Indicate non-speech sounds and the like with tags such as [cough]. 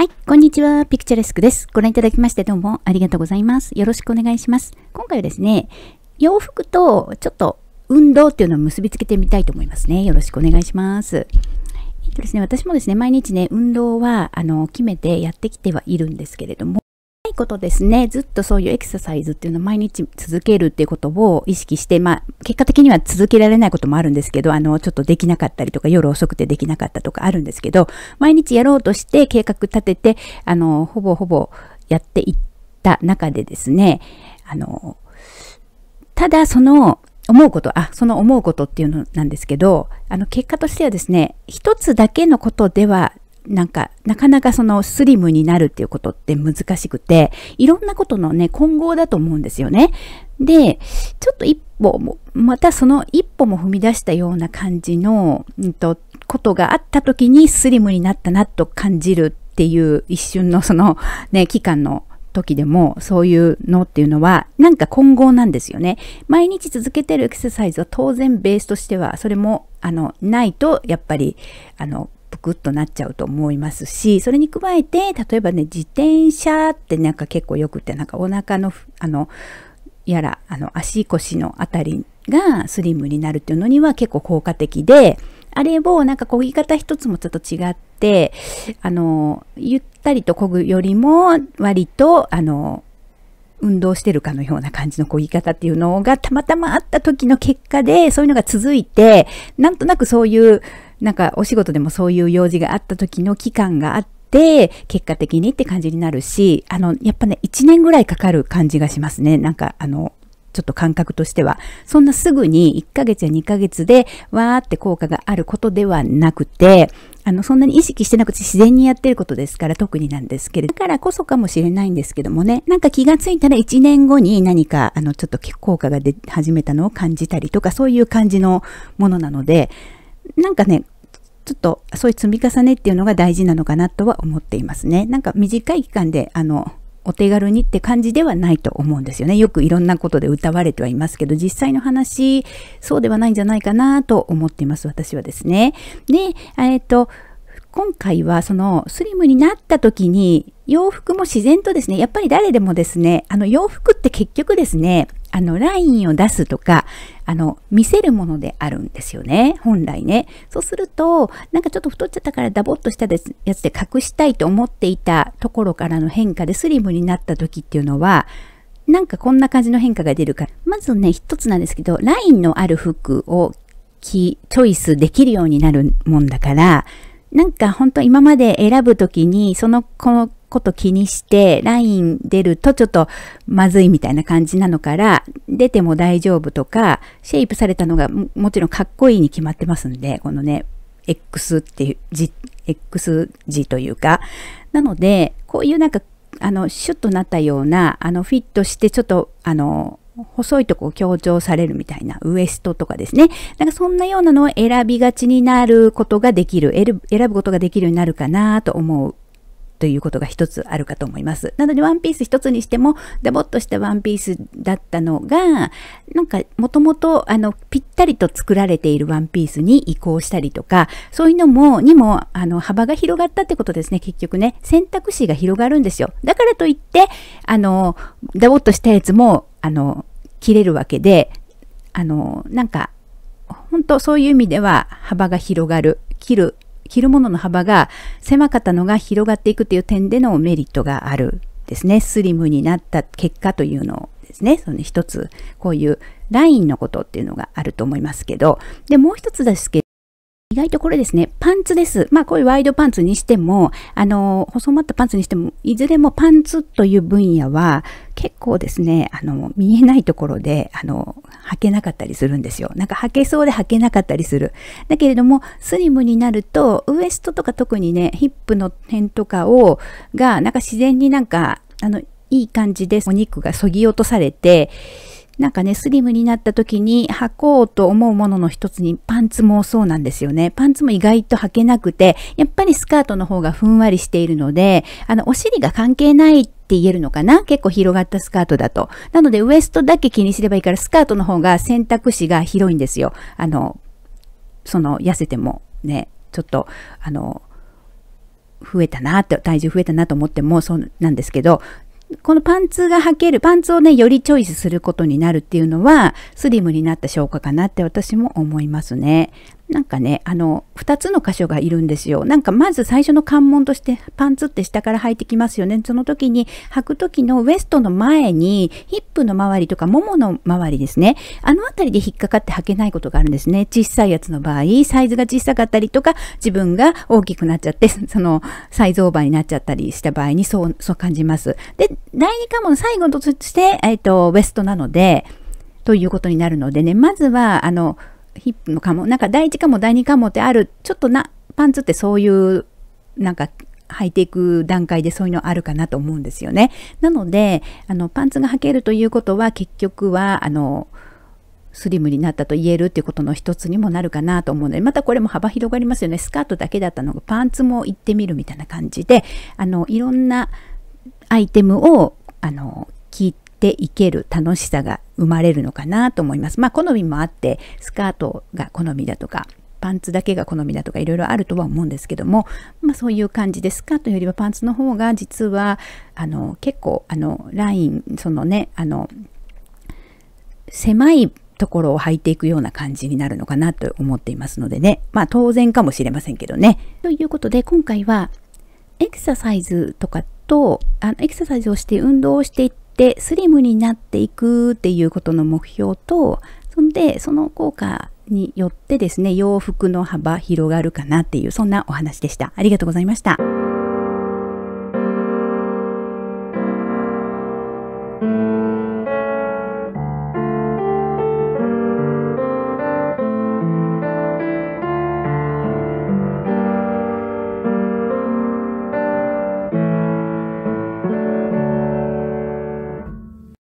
はい、こんにちは。ピクチャレスクです。ご覧いただきましてどうもありがとうございます。よろしくお願いします。今回はですね、洋服とちょっと運動っていうのを結びつけてみたいと思いますね。よろしくお願いします。えっとですね、私もですね、毎日ね、運動は、あの、決めてやってきてはいるんですけれども、いことですね、ずっとそういうエクササイズっていうのを毎日続けるっていうことを意識して、まあ、結果的には続けられないこともあるんですけど、あの、ちょっとできなかったりとか、夜遅くてできなかったとかあるんですけど、毎日やろうとして計画立てて、あの、ほぼほぼやっていった中でですね、あの、ただその、思うこと、あ、その思うことっていうのなんですけど、あの結果としてはですね、一つだけのことではなんか、なかなかそのスリムになるっていうことって難しくて、いろんなことのね、混合だと思うんですよね。で、ちょっと一歩も、またその一歩も踏み出したような感じの、うんと、ことがあった時にスリムになったなと感じるっていう一瞬のその [laughs] ね、期間の時でもそういうのっていうのはなんか混合なんですよね。毎日続けてるエクササイズは当然ベースとしてはそれもあのないとやっぱりあのぷくっとなっちゃうと思いますしそれに加えて例えばね自転車ってなんか結構よくてなんかお腹のあのやらあの足腰のあたりがスリムになるっていうのには結構効果的であれをなんかこぎ方一つもちょっと違ってあのゆったりとこぐよりも割とあの運動してるかのような感じのこぎ方っていうのがたまたまあった時の結果でそういうのが続いてなんとなくそういうなんかお仕事でもそういう用事があった時の期間があって、結果的にって感じになるし、あの、やっぱね、一年ぐらいかかる感じがしますね。なんか、あの、ちょっと感覚としては。そんなすぐに1ヶ月や2ヶ月でわーって効果があることではなくて、あの、そんなに意識してなくて自然にやってることですから特になんですけれど、だからこそかもしれないんですけどもね、なんか気がついたら1年後に何か、あの、ちょっと効果が出始めたのを感じたりとか、そういう感じのものなので、なんかね、ちょっとそういう積み重ねっていうのが大事なのかなとは思っていますね。なんか短い期間であのお手軽にって感じではないと思うんですよね。よくいろんなことで歌われてはいますけど、実際の話、そうではないんじゃないかなと思っています、私はですね。で、えっ、ー、と、今回はそのスリムになった時に洋服も自然とですね、やっぱり誰でもですね、あの洋服って結局ですね、あの、ラインを出すとか、あの、見せるものであるんですよね。本来ね。そうすると、なんかちょっと太っちゃったからダボっとしたやつで隠したいと思っていたところからの変化でスリムになった時っていうのは、なんかこんな感じの変化が出るから。まずね、一つなんですけど、ラインのある服をチョイスできるようになるもんだから、なんか本当今まで選ぶ時に、その、このこと気にして、ライン出るとちょっとまずいみたいな感じなのから、出ても大丈夫とか、シェイプされたのがもちろんかっこいいに決まってますんで、このね、X っていう字、X 字というか、なので、こういうなんか、あの、シュッとなったような、あの、フィットして、ちょっと、あの、細いとこを強調されるみたいな、ウエストとかですね。なんかそんなようなのを選びがちになることができる、選ぶことができるようになるかなと思うということが一つあるかと思います。なのでワンピース一つにしてもダボっとしたワンピースだったのがなんかもともとあのぴったりと作られているワンピースに移行したりとかそういうのもにもあの幅が広がったってことですね結局ね選択肢が広がるんですよ。だからといってあのダボっとしたやつもあの切れるわけであのなんか本当そういう意味では幅が広がる切る着るものの幅が狭かったのが広がっていくという点でのメリットがあるですね。スリムになった結果というのをですね、その一つ、こういうラインのことっていうのがあると思いますけど、で、もう一つですけど、意外とこれですね、パンツです。まあこういうワイドパンツにしても、あの、細まったパンツにしても、いずれもパンツという分野は結構ですね、あの、見えないところで、あの、履けなかったりするんですよ。なんか履けそうで履けなかったりする。だけれども、スリムになると、ウエストとか特にね、ヒップの辺とかを、が、なんか自然になんか、あの、いい感じでお肉がそぎ落とされて、なんかね、スリムになった時に履こうと思うものの一つにパンツもそうなんですよね。パンツも意外と履けなくて、やっぱりスカートの方がふんわりしているので、あの、お尻が関係ないって言えるのかな結構広がったスカートだと。なので、ウエストだけ気にすればいいから、スカートの方が選択肢が広いんですよ。あの、その、痩せてもね、ちょっと、あの、増えたなって、体重増えたなと思ってもそうなんですけど、このパンツが履ける、パンツをね、よりチョイスすることになるっていうのは、スリムになった証拠かなって私も思いますね。なんかね、あの、2つの箇所がいるんですよ。なんかまず最初の関門として、パンツって下から履いてきますよね。その時に、履く時のウエストの前に、ヒップの周りとか、ももの周りですね。あの辺りで引っかかって履けないことがあるんですね。小さいやつの場合、サイズが小さかったりとか、自分が大きくなっちゃって、[laughs] その、サイズオーバーになっちゃったりした場合に、そう、そう感じます。で、第2関門最後として、えっ、ー、と、ウエストなので、ということになるのでね、まずは、あの、ヒップのかも、なんか第1かも第2かもってあるちょっとなパンツってそういうなんか履いていく段階でそういうのあるかなと思うんですよね。なのであのパンツが履けるということは結局はあのスリムになったと言えるっていうことの一つにもなるかなと思うのでまたこれも幅広がりますよねスカートだけだったのがパンツも行ってみるみたいな感じであのいろんなアイテムをあの聞いていける楽しさが生まれるのかなと思います。まあ好みもあってスカートが好みだとかパンツだけが好みだとかいろいろあるとは思うんですけども、まあ、そういう感じでスカートよりはパンツの方が実はあの結構あのラインそのねあの狭いところを履いていくような感じになるのかなと思っていますのでねまあ当然かもしれませんけどね。ということで今回はエクササイズとかとあのエクササイズをして運動をしていっててスリムになっていくっていうことの目標とそんでその効果によってですね洋服の幅広がるかなっていうそんなお話でしたありがとうございました。